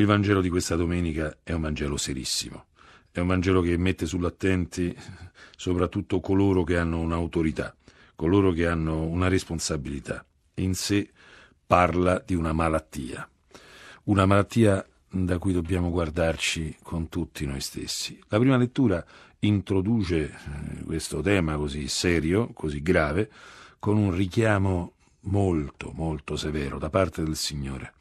Il Vangelo di questa domenica è un Vangelo serissimo, è un Vangelo che mette sull'attenti soprattutto coloro che hanno un'autorità, coloro che hanno una responsabilità. In sé parla di una malattia, una malattia da cui dobbiamo guardarci con tutti noi stessi. La prima lettura introduce eh, questo tema così serio, così grave, con un richiamo molto, molto severo da parte del Signore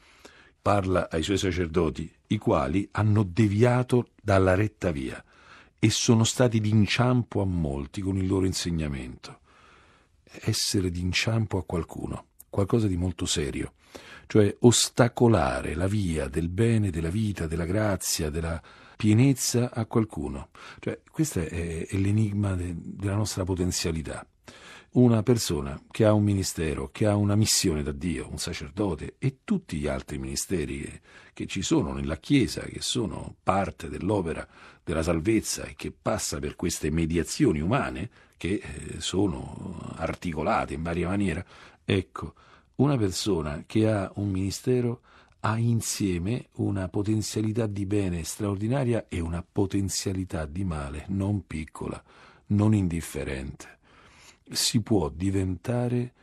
parla ai suoi sacerdoti, i quali hanno deviato dalla retta via e sono stati d'inciampo a molti con il loro insegnamento. Essere d'inciampo a qualcuno, qualcosa di molto serio, cioè ostacolare la via del bene, della vita, della grazia, della pienezza a qualcuno. Cioè, questo è, l'enigma de, della nostra potenzialità una persona che ha un ministero, che ha una missione da Dio, un sacerdote e tutti gli altri ministeri che ci sono nella Chiesa, che sono parte dell'opera della salvezza e che passa per queste mediazioni umane che eh, sono articolate in varia maniera. Ecco, una persona che ha un ministero ha insieme una potenzialità di bene straordinaria e una potenzialità di male non piccola, non indifferente si può diventare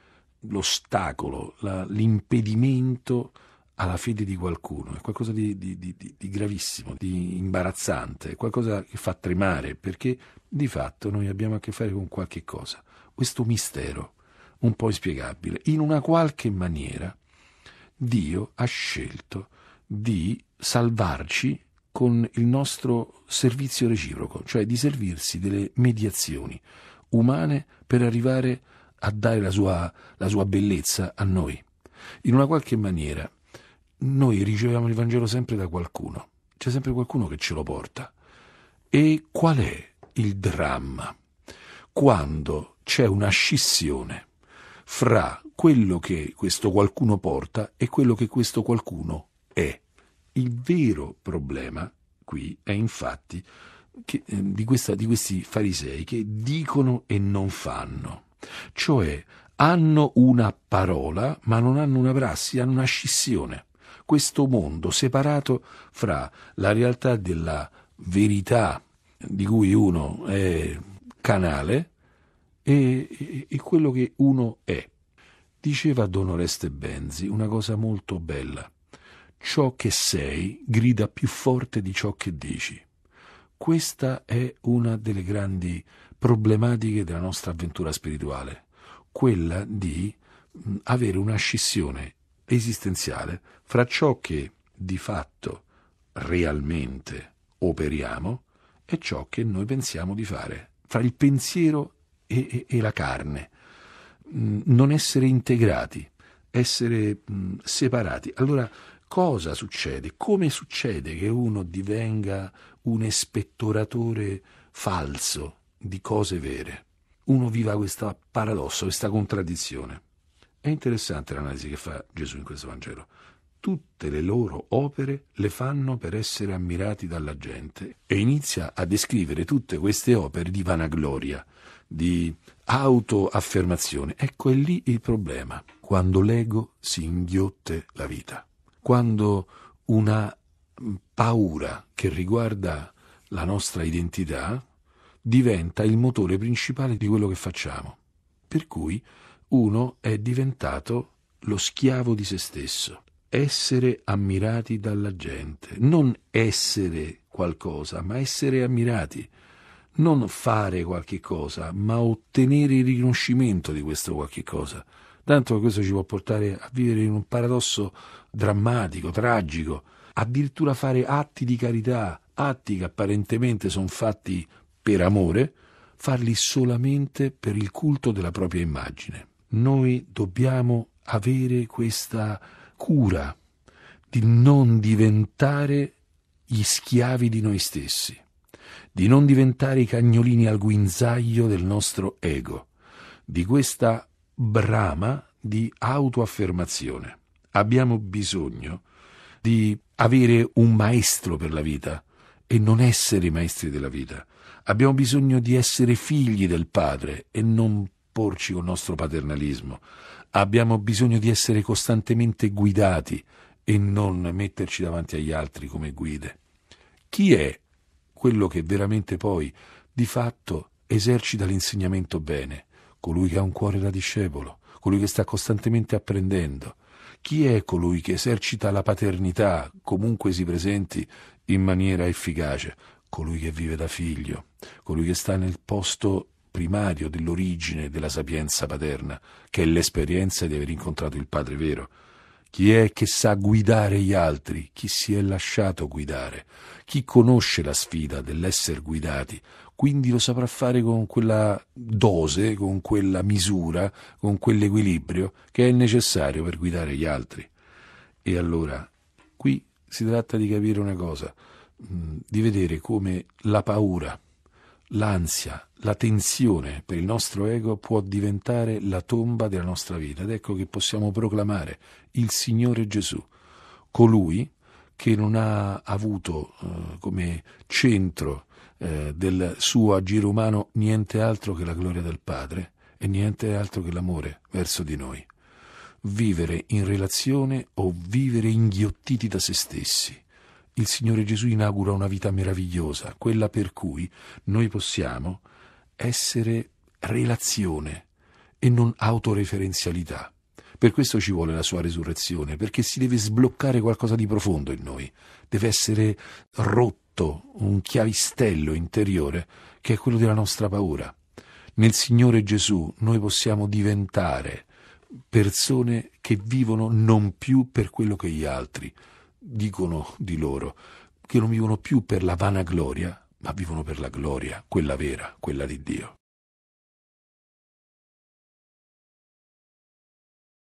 l'ostacolo, la, l'impedimento alla fede di qualcuno, è qualcosa di, di, di, di, gravissimo, di imbarazzante, è qualcosa che fa tremare, perché di fatto noi abbiamo a che fare con qualche cosa, questo mistero un po' inspiegabile. In una qualche maniera Dio ha scelto di salvarci con il nostro servizio reciproco, cioè di servirsi delle mediazioni umane per arrivare a dare la sua, la sua bellezza a noi. In una qualche maniera noi riceviamo il Vangelo sempre da qualcuno, c'è sempre qualcuno che ce lo porta. E qual è il dramma? Quando c'è una scissione fra quello che questo qualcuno porta e quello che questo qualcuno è. Il vero problema qui è infatti che, eh, di, questa, di questi farisei che dicono e non fanno, cioè hanno una parola ma non hanno una prassi, hanno una scissione. Questo mondo separato fra la realtà della verità di cui uno è canale e, e, e quello che uno è. Diceva Don Oreste Benzi una cosa molto bella. Ciò che sei grida più forte di ciò che dici. Questa è una delle grandi problematiche della nostra avventura spirituale, quella di mm, avere una scissione esistenziale fra ciò che di fatto realmente operiamo e ciò che noi pensiamo di fare, fra il pensiero e, e, e la carne, mm, non essere integrati, essere mm, separati. Allora cosa succede, come succede che uno divenga un espettoratore falso di cose vere. Uno viva questo paradosso, questa contraddizione. È interessante l'analisi che fa Gesù in questo Vangelo. Tutte le loro opere le fanno per essere ammirati dalla gente e inizia a descrivere tutte queste opere di vanagloria, di autoaffermazione. Ecco è lì il problema, quando l'ego si inghiotte la vita quando una paura che riguarda la nostra identità diventa il motore principale di quello che facciamo. Per cui uno è diventato lo schiavo di se stesso, essere ammirati dalla gente, non essere qualcosa, ma essere ammirati, non fare qualche cosa, ma ottenere il riconoscimento di questo qualche cosa. Tanto che questo ci può portare a vivere in un paradosso drammatico, tragico, addirittura fare atti di carità, atti che apparentemente sono fatti per amore, farli solamente per il culto della propria immagine. Noi dobbiamo avere questa cura di non diventare gli schiavi di noi stessi, di non diventare i cagnolini al guinzaglio del nostro ego, di questa brama di autoaffermazione. Abbiamo bisogno di avere un maestro per la vita e non essere i maestri della vita. Abbiamo bisogno di essere figli del Padre e non porci col nostro paternalismo. Abbiamo bisogno di essere costantemente guidati e non metterci davanti agli altri come guide. Chi è quello che veramente poi, di fatto, esercita l'insegnamento bene? colui che ha un cuore da discepolo, colui che sta costantemente apprendendo. Chi è colui che esercita la paternità, comunque si presenti, in maniera efficace? Colui che vive da figlio, colui che sta nel posto primario dell'origine della sapienza paterna, che è l'esperienza di aver incontrato il Padre vero. Chi è che sa guidare gli altri? Chi si è lasciato guidare? Chi conosce la sfida dell'essere guidati? Quindi lo saprà fare con quella dose, con quella misura, con quell'equilibrio che è necessario per guidare gli altri. E allora, qui si tratta di capire una cosa, mm, di vedere come la paura, l'ansia, la tensione per il nostro ego può diventare la tomba della nostra vita ed ecco che possiamo proclamare il Signore Gesù, colui che non ha avuto eh, come centro eh, del suo agire umano niente altro che la gloria del Padre e niente altro che l'amore verso di noi. Vivere in relazione o vivere inghiottiti da se stessi. Il Signore Gesù inaugura una vita meravigliosa, quella per cui noi possiamo essere relazione e non autoreferenzialità. Per questo ci vuole la sua resurrezione, perché si deve sbloccare qualcosa di profondo in noi, deve essere rotto un chiavistello interiore che è quello della nostra paura. Nel Signore Gesù noi possiamo diventare persone che vivono non più per quello che gli altri dicono di loro, che non vivono più per la vanagloria, ma vivono per la gloria, quella vera, quella di Dio.